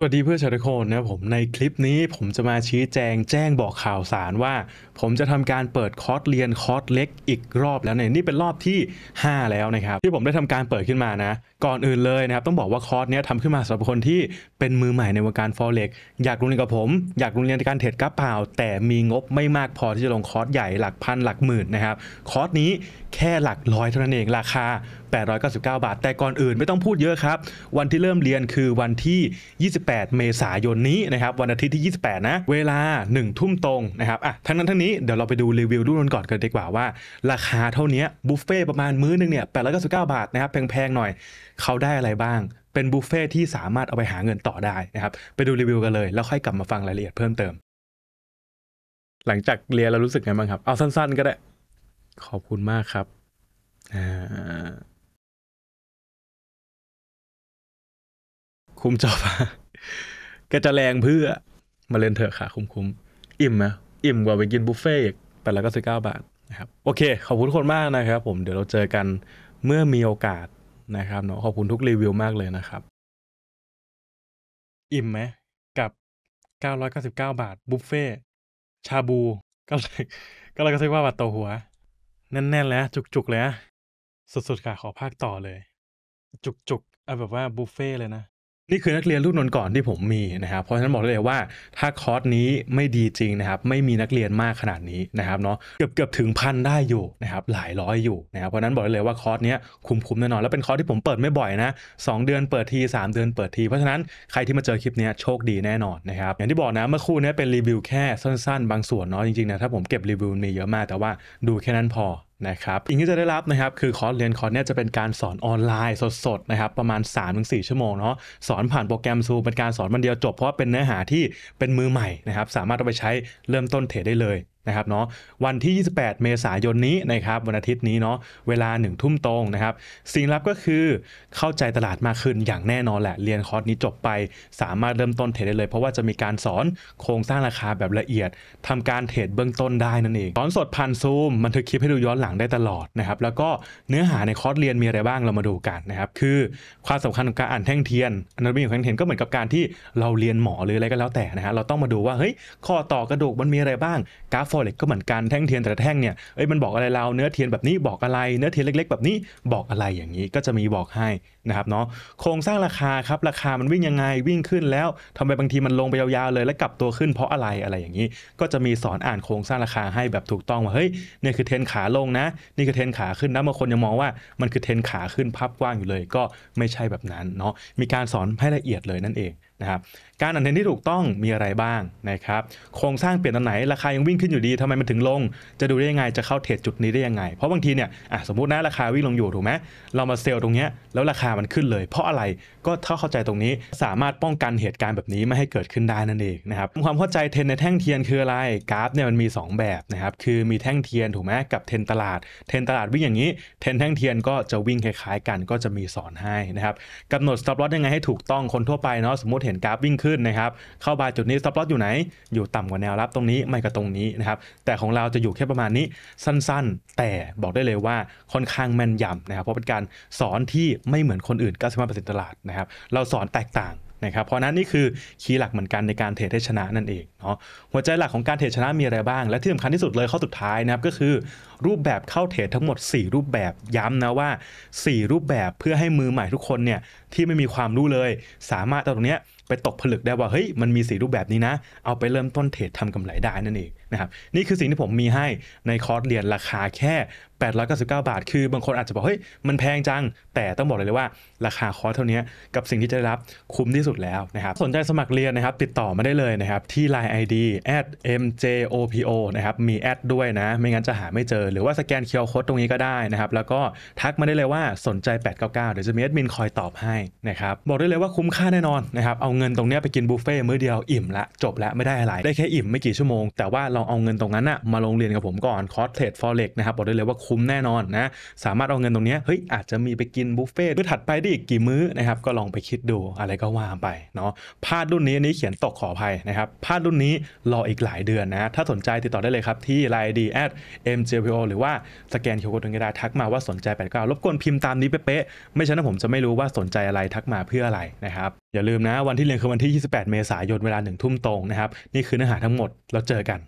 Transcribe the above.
สวัสดีเพื่อชาวทุกคนนะผมในคลิปนี้ผมจะมาชี้แจงแจ้งบอกข่าวสารว่า ผมจะทำการเปิดคอร์สเรียนคอร์สเล็กอีกรอบแล้วเนี่ยนี่เป็นรอบที่ 5 แล้วนะครับ ที่ผมได้ทำการเปิดขึ้นมานะก่อนอื่นเลยนะครับต้องบอกว่าคอร์สเนี้ยทำขึ้นมาสำหรับคนที่เป็นมือใหม่ในวงการฟอเร็กอยากลงเรียนกับผม อยากลงเรียนการเทรดกราฟเปล่า แต่มีงบไม่มากพอที่จะลงคอร์สใหญ่หลักพันหลักหมื่นนะครับคอร์สนี้แค่หลักร้อยเท่านั้นเองราคา899 บาท แต่ก่อนอื่นไม่ต้องพูดเยอะครับวันที่เริ่มเรียนคือวันที่20 28เมษายนนี้นะครับวันอาทิตย์ที่ 28 นะ เวลา 1 ทุ่มตรงนะครับอ่ะทั้งนั้นทั้งนี้เดี๋ยวเราไปดูรีวิวรุ่นก่อนกันดีกว่าว่า ราคาเท่านี้บุฟเฟ่ประมาณมื้อนึงเนี่ย 899 บาทนะครับแพงๆ หน่อย เขาได้อะไรบ้าง เป็นบุฟเฟ่ที่สามารถเอาไปหาเงินต่อได้นะครับไปดูรีวิวกันเลย แล้วค่อยกลับมาฟังรายละเอียดเพิ่มเติม หลังจากเรียนเรารู้สึกไงบ้างครับเอาสั้นๆ ก็ได้ขอบคุณมากครับอ่าคุ้มจอปะก็จะแรงเพื่อ มาเล่นเถอะค่ะคุ้มๆอิ่มหะอิ่มกว่าไปกินบุฟเฟ่ต์แป่ล้อก็สิบเก้าบาทนะครับ โอเคขอบคุณคนมากนะครับ ผมเดี๋ยวเราเจอกันเมื่อมีโอกาสนะครับเนาะขอบคุณทุกรีวิวมากเลยนะครับ อิ่มไหมกับ 999 บาทบุฟเฟ่ชาบู ก็เลยก็เลยก็ซื้อว่าบาทต่อหัวแน่นๆแล้วจุกๆเลยนะสุดๆค่ะขอภาคต่อเลย จุกๆเอาแบบว่าบุฟเฟ่เลยนะนี่คือนักเรียนรุ่นนนก่อนที่ผมมีนะครับ เพราะฉะนั้นบอกได้เลยว่าถ้าคอร์สนี้ไม่ดีจริงนะครับไม่มีนักเรียนมากขนาดนี้นะครับเนาะเกือบเกือบถึงพันได้อยู่นะครับหลายร้อยอยู่นะครับเพราะนั้นบอกได้เลยว่าคอร์สนี้คุ้มคุ้มแน่นอน แล้วเป็นคอร์สที่ผมเปิดไม่บ่อยนะสเดือนเปิดที 3 เดือนเปิดที เพราะฉะนั้นใครที่มาเจอคลิปนี้โชคดีแน่นอนนะครับอย่างที่บอกนะเมื่อคู่นี้เป็นรีวิวแค่สั้นๆ บางส่วนเนาะจริงๆนะถ้าผมเก็บรีวิวมีเยอะมาก แต่ว่าดูแค่นั้นพอนะครับอีงที่จะได้รับนะครับ คือคอร์สเรียนคอร์สเนี่ย จะเป็นการสอนออนไลน์สดๆนะครับ ประมาณ 3-4 ชั่วโมงเนาะ สอนผ่านโปรแกรมซูเป็นการสอนวันเดียวจบ เพราะว่าเป็นเนื้อหาที่เป็นมือใหม่นะครับ สามารถเอาไปใช้เริ่มต้นเทรดได้เลยนะครับเนาะวันที่ 28 เมษายนนี้นะครับวันอาทิตย์นี้เนาะเวลา1ทุ่มตรงนะครับสิ่งลับก็คือเข้าใจตลาดมากขึ้นอย่างแน่นอนแหละ เรียนคอร์สนี้จบไปสามารถเริ่มต้นเทรดได้เลย เพราะว่าจะมีการสอนโครงสร้างราคาแบบละเอียดทำการเทรดเบื้องต้นได้นั่นเองสอนสดผ่านซูมบันทึกคลิปให้ดูย้อนหลังได้ตลอดนะครับแล้วก็เนื้อหาในคอร์สเรียนมีอะไรบ้างเรามาดูกันนะครับคือความสำคัญของการอ่านแท่งเทียนอนุมีของแท่งเทียนก็เหมือนกับการที่เราเรียนหมอหรืออะไรก็แล้วแต่นะฮะเราต้องมาดูว่าเฮ้ยข้อต่อกระดูกมันมีอะไรบ้างกราฟเหล็กก็เหมือนกันแท่งเทียนแต่แท่งเนี่ยเอ้ยมันบอกอะไรเรา เนื้อเทียนแบบนี้บอกอะไร เนื้อเทียนเล็กๆ แบบนี้บอกอะไรอย่างนี้ก็จะมีบอกให้นะครับเนาะโครงสร้างราคาครับ ราคามันวิ่งยังไงวิ่งขึ้นแล้วทำไมบางทีมันลงไปยาวๆเลยแล้วกลับตัวขึ้น เพราะอะไรอะไรอย่างนี้ ก็จะมีสอนอ่านโครงสร้างราคาให้แบบถูกต้องว่าเฮ้ยเนี่ยคือเทนขาลงนะ นี่คือเทนขาขึ้นนะบางคนยังมองว่า มันคือเทนขาขึ้นภาพกว้างอยู่เลย ก็ไม่ใช่แบบนั้นเนาะมีการสอนให้ละเอียดเลยนั่นเองนะครับการอ่านเทนที่ถูกต้องมีอะไรบ้างนะครับโครงสร้างเปลี่ยนตอนไหนราคายังวิ่งขึ้นอยู่ดีทำไมมันถึงลง จะดูได้ยังไง จะเข้าเทรดจุดนี้ได้ยังไงเพราะบางทีเนี่ยสมมตินะราคาวิ่งลงอยู่ถูกไหมเรามาเซลล์ตรงเนี้ยแล้วราคามันขึ้นเลย เพราะอะไรก็ถ้าเข้าใจตรงนี้สามารถป้องกันเหตุการณ์แบบนี้ไม่ให้เกิดขึ้นได้นั่นเองนะครับความเข้าใจเทนในแท่งเทียนคืออะไรกราฟเนี่ยมันมี 2 แบบนะครับคือมีแท่งเทียน ถูกไหมกับเทนตลาดเทนตลาดวิ่งอย่างนี้เทนแท่งเทียนก็จะวิ่งคล้าย ๆ กันก็จะมีสอนให้นะครับกำหนด stop loss ยังไงให้ถูกต้องคนทั่วไปเนาะสมมติเห็นกราฟวิ่งขึ้นนะครับเข้าบาจุดนี้ stop loss อยู่ไหนอยู่ต่ำกว่าแนวรับตรงนี้ไม่ก็ตรงนี้นะครับแต่ของเราจะอยู่แค่ประมาณนี้สั้น ๆ แต่บอกได้เลยว่าค่อนข้างแม่นยำนะครับเพราะเป็นการสอนที่ไม่เหมือนคนอื่น 95%ตลาดนะครับ เราสอนแตกต่างนะครับ เพราะนั้นนี่คือ คีย์หลักเหมือนกันในการเทรดให้ชนะนั่นเองเนาะ หัวใจหลักของการเทรดชนะมีอะไรบ้าง และที่สำคัญที่สุดเลยข้อสุดท้ายนะครับก็คือรูปแบบเข้าเทรดทั้งหมด 4 รูปแบบ ย้ำนะว่า 4 รูปแบบเพื่อให้มือใหม่ทุกคนเนี่ยที่ไม่มีความรู้เลยสามารถเอาตรงเนี้ยไปตกผลึกได้ว่าเฮ้ยมันมีสีรูปแบบนี้นะ เอาไปเริ่มต้นเทรดทำกำไรได้นั่นเองนะครับนี่คือสิ่งที่ผมมีให้ในคอร์สเรียนราคาแค่ 899 บาท คือบางคนอาจจะบอกเฮ้ยมันแพงจัง แต่ต้องบอกเลยว่าราคาคอร์สเท่านี้กับสิ่งที่จะได้รับคุ้มที่สุดแล้วนะครับสนใจสมัครเรียนนะครับติดต่อมาได้เลยนะครับที่ Line ID @mjopo นะครับมีแอดด้วยนะ ไม่งั้นจะหาไม่เจอหรือว่าสแกนเคียร์โค้ดตรงนี้ก็ได้นะครับแล้วก็ทักมาได้เลยว่าสนใจ 899 เดี๋ยวจะมีแอดมินคอยตอบให้นะครับบอกได้เลยว่าคุ้มค่าแน่นอนนะครับเอาเงินตรงนี้ไปกินบุฟเฟ่มื้อเดียวอิ่มละ จบละไม่ได้อะไรได้แค่อิ่มไม่กี่ชั่วโมงแต่ว่าลองเอาเงินตรงนั้นอะมาลงเรียนกับผมก่อนคอร์สเทรดฟอเร็กนะครับบอกได้เลยว่าคุ้มแน่นอนนะ สามารถเอาเงินตรงนี้เฮ้ยอาจจะมีไปกินบุฟเฟ่มื้อถัดไปได้อีกกี่มื้อนะครับก็ลองไปคิดดูอะไรก็ว่าไปเนาะพลาดรุ่นนี้นี้เขียนตกขออภัยนะครับพลาดรุ่นนี้รออีกหลายเดือนนะถ้าสนใจติดต่อได้เลยครับที่ไลน์ดีแอด mjpo หรือว่าสแกนเคอร์โคดตรงกระดาทักมาว่าสนใจแปดเก้ารบกวนพิมพ์ตามนี้เป๊ะๆไม่ฉะนั้นผมจะไม่รู้ว่าสนใจอะไรทักมาเพื่ออะไรนะครับอย่าลืมนะวันที่เรียนคือวันที่ 28 เมษายนเวลาหนึ่งทุ่มตรงนะครับ นี่คือเนื้อหาทั้งหมดเราเจอกัน